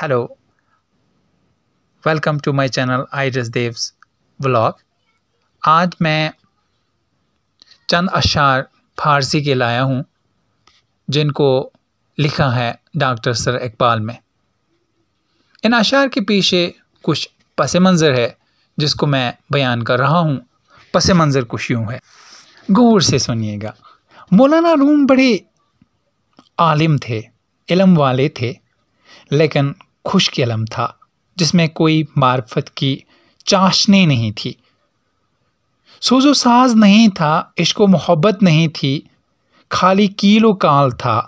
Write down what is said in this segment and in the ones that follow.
hello welcome to my channel आइडस देवस vlog आज मैं चंद अशार फारसी के लाया हूँ जिनको लिखा है डॉक्टर सर इकबाल में इन अशार के पीछे कुछ पस मंज़र है जिसको मैं बयान कर रहा हूँ पस मंज़र कुछ यूँ है गौर से सुनिएगा मौलाना रूम बड़े आलिम थे इलम वाले थे लेकिन खुश कलम था जिसमें कोई मार्फत की चाशनी नहीं थी सोजो साज नहीं था इश्को मोहब्बत नहीं थी खाली कीलो काल था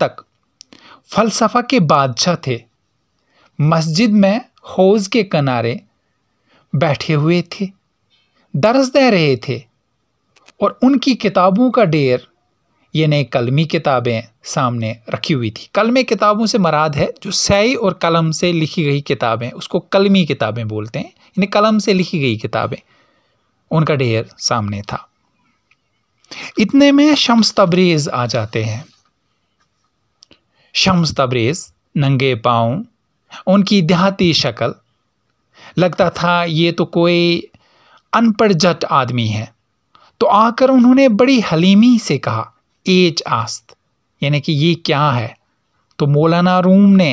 तक फलसफा के बादशाह थे मस्जिद में हौज के किनारे बैठे हुए थे दर्ज दे रहे थे और उनकी किताबों का ढेर ये नई कलमी किताबें सामने रखी हुई थी कलमे किताबों से मराद है जो सई और कलम से लिखी गई किताबें उसको कलमी किताबें बोलते हैं यानी कलम से लिखी गई किताबें उनका ढेर सामने था इतने में शम्स तब्रेज आ जाते हैं शम्स तब्रेज नंगे पाँव उनकी देहाती शक्ल लगता था ये तो कोई अनपढ़ जट आदमी है तो आकर उन्होंने बड़ी हलीमी से कहा एज आस्त यानी कि ये क्या है तो मौलाना रूम ने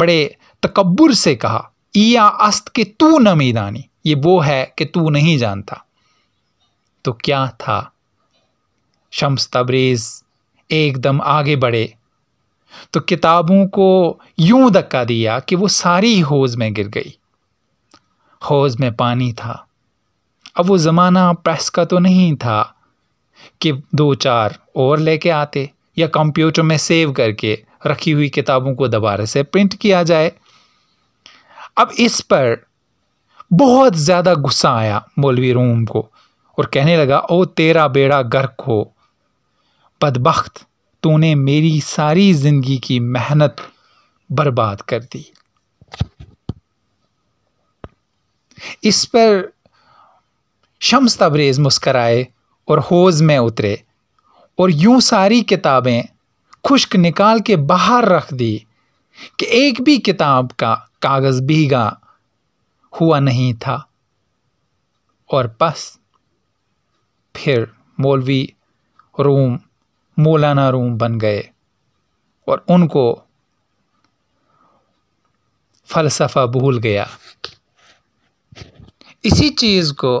बड़े तकबर से कहा ईया अस्त के तू न मैदानी ये वो है कि तू नहीं जानता तो क्या था शम्स तबरेज़ एकदम आगे बढ़े तो किताबों को यूं धक्का दिया कि वो सारी हौज में गिर गई हौज में पानी था अब वो ज़माना प्रेस का तो नहीं था कि दो चार और लेके आते या कंप्यूटर में सेव करके रखी हुई किताबों को दोबारा से प्रिंट किया जाए अब इस पर बहुत ज़्यादा गुस्सा आया मौलवी रूम को और कहने लगा ओ तेरा बेड़ा गर्क हो बदबخت तूने मेरी सारी ज़िंदगी की मेहनत बर्बाद कर दी इस पर शम्स तबरेज़ मुस्कराए और होज़ में उतरे और यूं सारी किताबें खुश्क निकाल के बाहर रख दी कि एक भी किताब का कागज़ भीगा हुआ नहीं था और बस फिर मौलवी रूम मौलाना रूम बन गए और उनको फ़लसफ़ा भूल गया इसी चीज़ को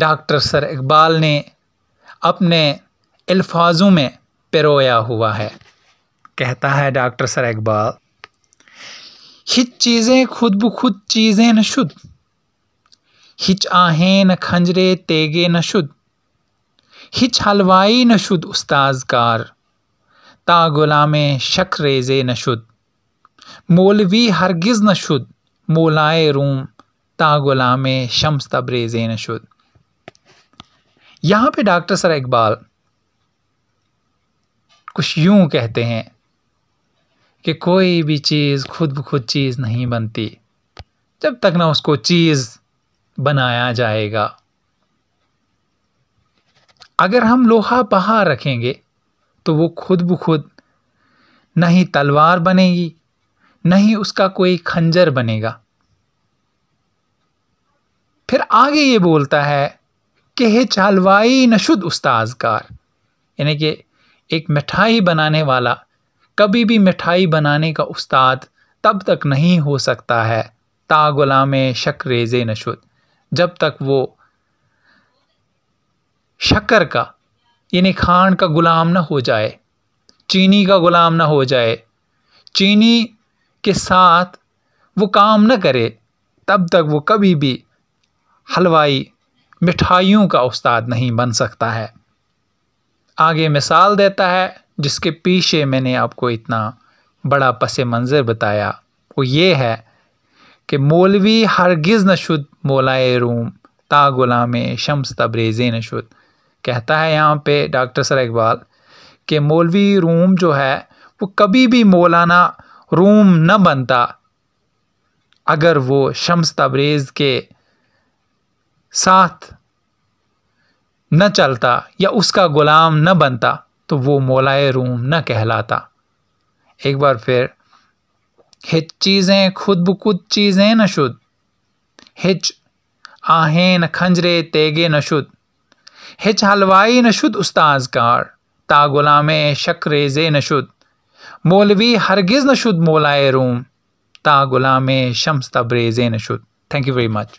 डॉक्टर सर इकबाल ने अपने अल्फाजों में पिरोया हुआ है कहता है डॉक्टर सर इकबाल हिच चीज़ें खुद ब खुद चीज़ें न शुद हिच आहें न खंजरे तेगे न शुद हिच हलवाई न शुद्ध उस्ताजकार ता गुलामे शक रेजे न शुद्ध मौलवी हरगिज़ न शुद्ध मोलाए रूम ता गुलाम शम्स रेजे न शुद यहाँ पे डॉक्टर सरा इकबाल कुछ यूं कहते हैं कि कोई भी चीज़ खुद ब खुद चीज़ नहीं बनती जब तक ना उसको चीज़ बनाया जाएगा अगर हम लोहा बहा रखेंगे तो वो खुद ब खुद नहीं ही तलवार बनेगी नहीं ही उसका कोई खंजर बनेगा फिर आगे ये बोलता है कि है चालवाई नशुद उस्ताजकार यानी कि एक मिठाई बनाने वाला कभी भी मिठाई बनाने का उस्ताद तब तक नहीं हो सकता है ता गुलाम शक रेज़ नशुद जब तक वो शक्कर का यानी खांड का गुलाम ना हो जाए चीनी का गुलाम ना हो जाए चीनी के साथ वो काम न करे तब तक वो कभी भी हलवाई मिठाइयों का उस्ताद नहीं बन सकता है आगे मिसाल देता है जिसके पीछे मैंने आपको इतना बड़ा पस मंज़र बताया वो ये है कि मौलवी हरगिज़ नशुद मौलाए रूम ता गुलाम शम्स तब्रेज़ नशुद कहता है यहाँ पे डॉक्टर सर इकबाल कि मौलवी रूम जो है वो कभी भी मौलाना रूम न बनता अगर वो शम्स तब्रेज़ के साथ न चलता या उसका ग़ुलाम न बनता तो वो मौलाए रूम न कहलाता एक बार फिर हिच चीज़ें खुद ब खुद चीज़ें न शुद हिच आहें न खंजरे तेगे न शुद हिच हलवाई न शुद कार ता गुलाम शक रेजे न शुद मौलवी हरगिज़ न शुद मौलाए रूम ता गुलाम शम्स तब्रेजे न शुद थैंक यू वेरी मच